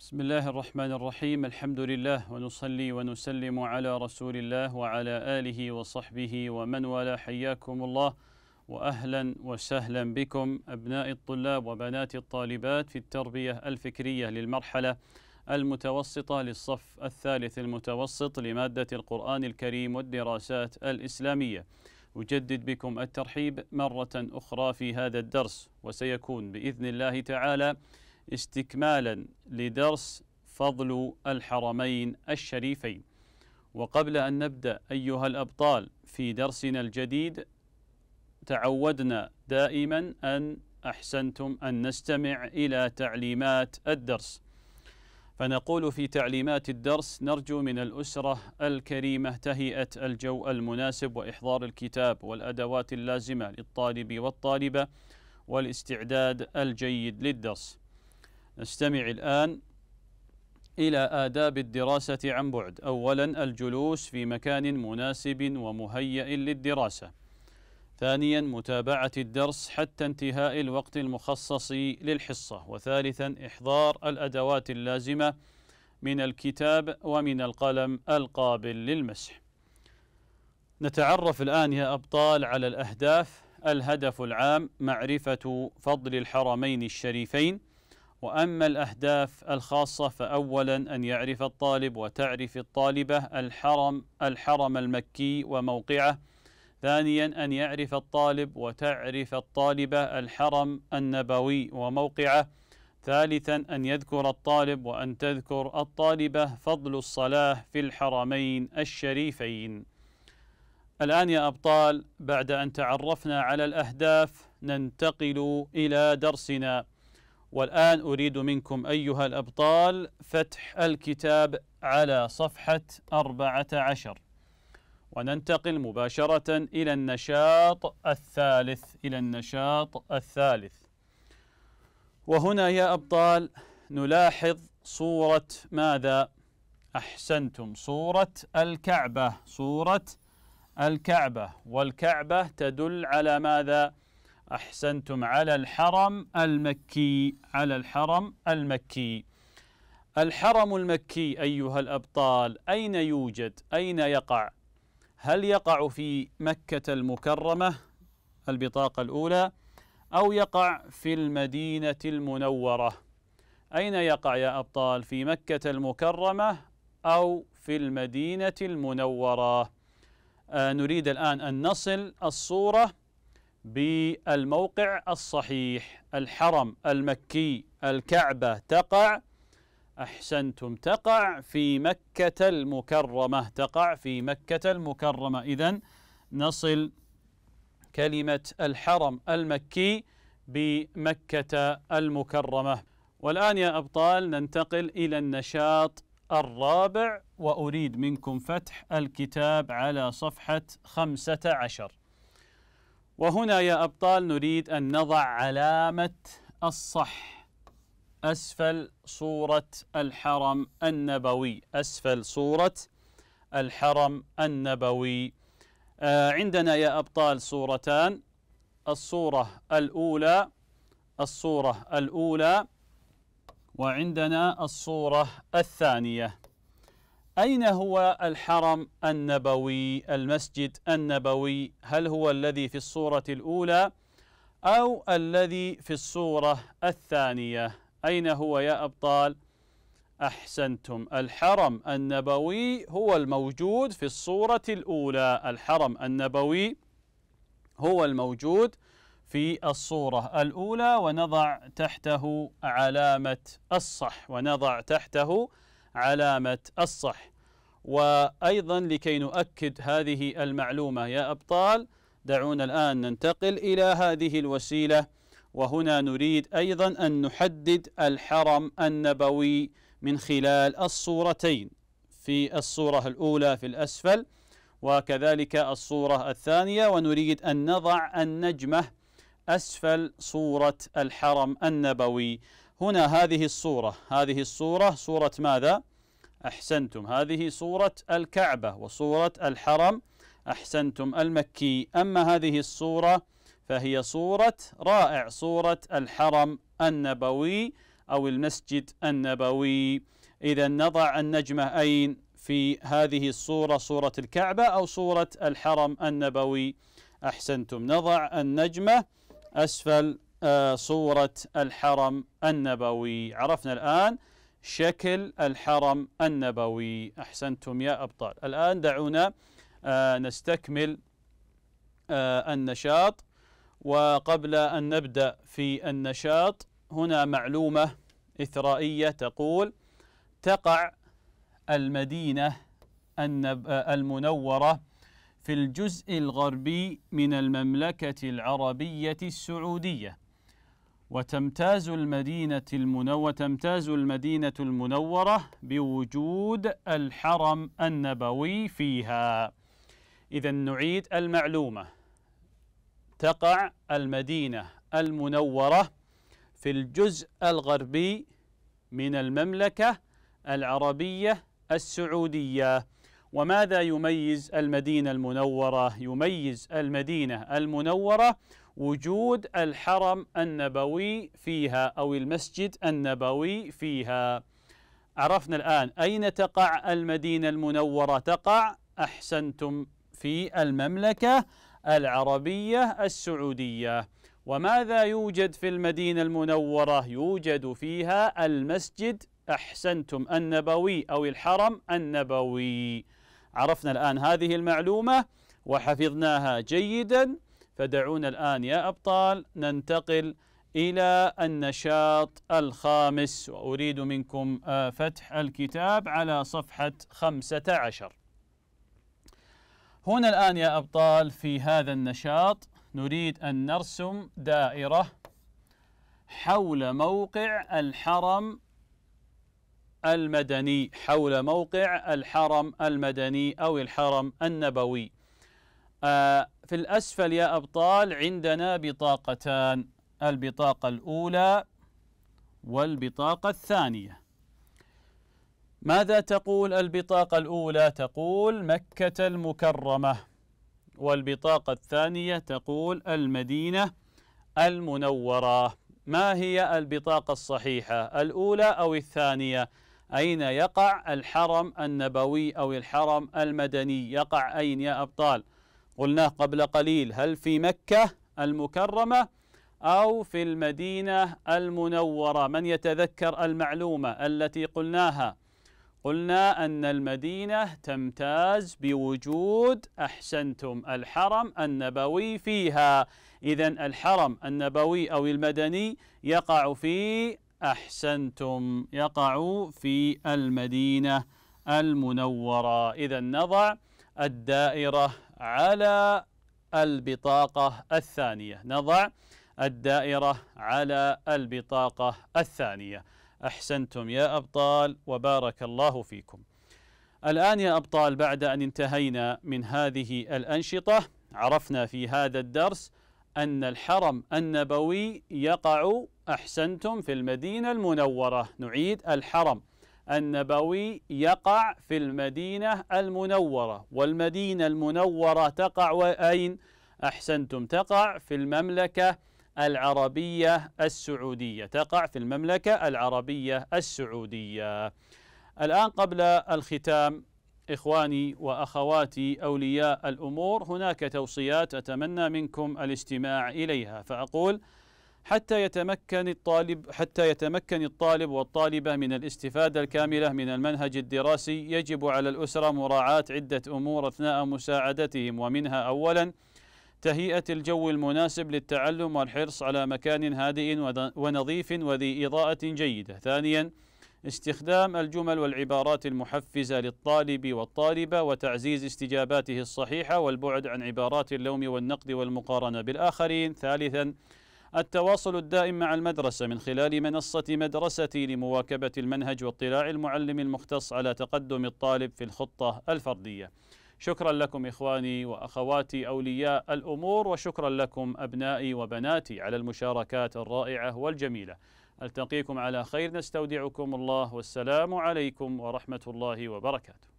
بسم الله الرحمن الرحيم الحمد لله ونصلي ونسلم على رسول الله وعلى آله وصحبه ومن والاه حياكم الله وأهلا وسهلا بكم أبناء الطلاب وبنات الطالبات في التربية الفكرية للمرحلة المتوسطة للصف الثالث المتوسط لمادة القرآن الكريم والدراسات الإسلامية أجدد بكم الترحيب مرة أخرى في هذا الدرس وسيكون بإذن الله تعالى استكمالا لدرس فضل الحرمين الشريفين وقبل ان نبدا ايها الابطال في درسنا الجديد تعودنا دائما ان احسنتم ان نستمع الى تعليمات الدرس فنقول في تعليمات الدرس نرجو من الاسره الكريمه تهيئه الجو المناسب واحضار الكتاب والادوات اللازمه للطالب والطالبه والاستعداد الجيد للدرس نستمع الآن إلى آداب الدراسة عن بعد أولا الجلوس في مكان مناسب ومهيئ للدراسة ثانيا متابعة الدرس حتى انتهاء الوقت المخصص للحصة وثالثا إحضار الأدوات اللازمة من الكتاب ومن القلم القابل للمسح نتعرف الآن يا أبطال على الأهداف الهدف العام معرفة فضل الحرمين الشريفين واما الاهداف الخاصه فاولا ان يعرف الطالب وتعرف الطالبه الحرم الحرم المكي وموقعه ثانيا ان يعرف الطالب وتعرف الطالبه الحرم النبوي وموقعه ثالثا ان يذكر الطالب وان تذكر الطالبه فضل الصلاه في الحرمين الشريفين الان يا ابطال بعد ان تعرفنا على الاهداف ننتقل الى درسنا والآن أريد منكم أيها الأبطال فتح الكتاب على صفحة أربعة عشر وننتقل مباشرة إلى النشاط الثالث إلى النشاط الثالث وهنا يا أبطال نلاحظ صورة ماذا؟ أحسنتم صورة الكعبة صورة الكعبة والكعبة تدل على ماذا؟ أحسنتم على الحرم المكي على الحرم المكي الحرم المكي أيها الأبطال أين يوجد؟ أين يقع؟ هل يقع في مكة المكرمة البطاقة الأولى أو يقع في المدينة المنورة؟ أين يقع يا أبطال؟ في مكة المكرمة أو في المدينة المنورة؟ آه نريد الآن أن نصل الصورة بالموقع الصحيح الحرم المكي الكعبة تقع أحسنتم تقع في مكة المكرمة تقع في مكة المكرمة إذا نصل كلمة الحرم المكي بمكة المكرمة والآن يا أبطال ننتقل إلى النشاط الرابع وأريد منكم فتح الكتاب على صفحة خمسة عشر وهنا يا أبطال نريد أن نضع علامة الصح أسفل صورة الحرم النبوي أسفل صورة الحرم النبوي آه عندنا يا أبطال صورتان الصورة الأولى الصورة الأولى وعندنا الصورة الثانية أين هو الحرم النبوي المسجد النبوي هل هو الذي في الصورة الأولى أو الذي في الصورة الثانية أين هو يا أبطال أحسنتم الحرم النبوي هو الموجود في الصورة الأولى الحرم النبوي هو الموجود في الصورة الأولى ونضع تحته علامة الصح ونضع تحته علامة الصح وأيضا لكي نؤكد هذه المعلومة يا أبطال دعونا الآن ننتقل إلى هذه الوسيلة وهنا نريد أيضا أن نحدد الحرم النبوي من خلال الصورتين في الصورة الأولى في الأسفل وكذلك الصورة الثانية ونريد أن نضع النجمة أسفل صورة الحرم النبوي هنا هذه الصورة هذه الصورة صورة ماذا؟ أحسنتم هذه صورة الكعبة وصورة الحرم أحسنتم المكي أما هذه الصورة فهي صورة رائع صورة الحرم النبوي أو المسجد النبوي إذا نضع النجمة أين في هذه الصورة صورة الكعبة أو صورة الحرم النبوي أحسنتم نضع النجمة أسفل آه، صورة الحرم النبوي عرفنا الآن شكل الحرم النبوي أحسنتم يا أبطال الآن دعونا آه، نستكمل آه، النشاط وقبل أن نبدأ في النشاط هنا معلومة إثرائية تقول تقع المدينة آه، المنورة في الجزء الغربي من المملكة العربية السعودية وتمتاز المدينة المنورة تمتاز المدينة المنورة بوجود الحرم النبوي فيها. إذا نعيد المعلومة. تقع المدينة المنورة في الجزء الغربي من المملكة العربية السعودية. وماذا يميز المدينة المنورة؟ يميز المدينة المنورة وجود الحرم النبوي فيها أو المسجد النبوي فيها. عرفنا الآن أين تقع المدينة المنورة؟ تقع أحسنتم في المملكة العربية السعودية. وماذا يوجد في المدينة المنورة؟ يوجد فيها المسجد أحسنتم النبوي أو الحرم النبوي. عرفنا الآن هذه المعلومة وحفظناها جيدا فدعونا الآن يا أبطال ننتقل إلى النشاط الخامس وأريد منكم آه، فتح الكتاب على صفحة خمسة عشر هنا الآن يا أبطال في هذا النشاط نريد أن نرسم دائرة حول موقع الحرم المدني حول موقع الحرم المدني أو الحرم النبوي آه، في الأسفل يا أبطال عندنا بطاقتان البطاقة الأولى والبطاقة الثانية ماذا تقول البطاقة الأولى؟ تقول مكة المكرمة والبطاقة الثانية تقول المدينة المنورة ما هي البطاقة الصحيحة؟ الأولى أو الثانية؟ أين يقع الحرم النبوي أو الحرم المدني يقع أين يا أبطال قلناه قبل قليل هل في مكة المكرمة أو في المدينة المنورة من يتذكر المعلومة التي قلناها قلنا أن المدينة تمتاز بوجود أحسنتم الحرم النبوي فيها إذا الحرم النبوي أو المدني يقع في أحسنتم يقع في المدينة المنورة إذا نضع الدائرة على البطاقة الثانية نضع الدائرة على البطاقة الثانية أحسنتم يا أبطال وبارك الله فيكم الآن يا أبطال بعد أن انتهينا من هذه الأنشطة عرفنا في هذا الدرس أن الحرم النبوي يقع أحسنتم في المدينة المنورة نعيد الحرم النبوي يقع في المدينة المنورة والمدينة المنورة تقع أين أحسنتم تقع في المملكة العربية السعودية تقع في المملكة العربية السعودية الآن قبل الختام إخواني وأخواتي أولياء الأمور هناك توصيات أتمنى منكم الاستماع إليها فأقول حتى يتمكن الطالب حتى يتمكن الطالب والطالبة من الاستفادة الكاملة من المنهج الدراسي يجب على الأسرة مراعاة عدة أمور أثناء مساعدتهم ومنها أولاً تهيئة الجو المناسب للتعلم والحرص على مكان هادئ ونظيف وذي إضاءة جيدة ثانياً استخدام الجمل والعبارات المحفزة للطالب والطالبة وتعزيز استجاباته الصحيحة والبعد عن عبارات اللوم والنقد والمقارنة بالآخرين ثالثا التواصل الدائم مع المدرسة من خلال منصة مدرستي لمواكبة المنهج واطلاع المعلم المختص على تقدم الطالب في الخطة الفردية شكرا لكم إخواني وأخواتي أولياء الأمور وشكرا لكم أبنائي وبناتي على المشاركات الرائعة والجميلة ألتقيكم على خير نستودعكم الله والسلام عليكم ورحمة الله وبركاته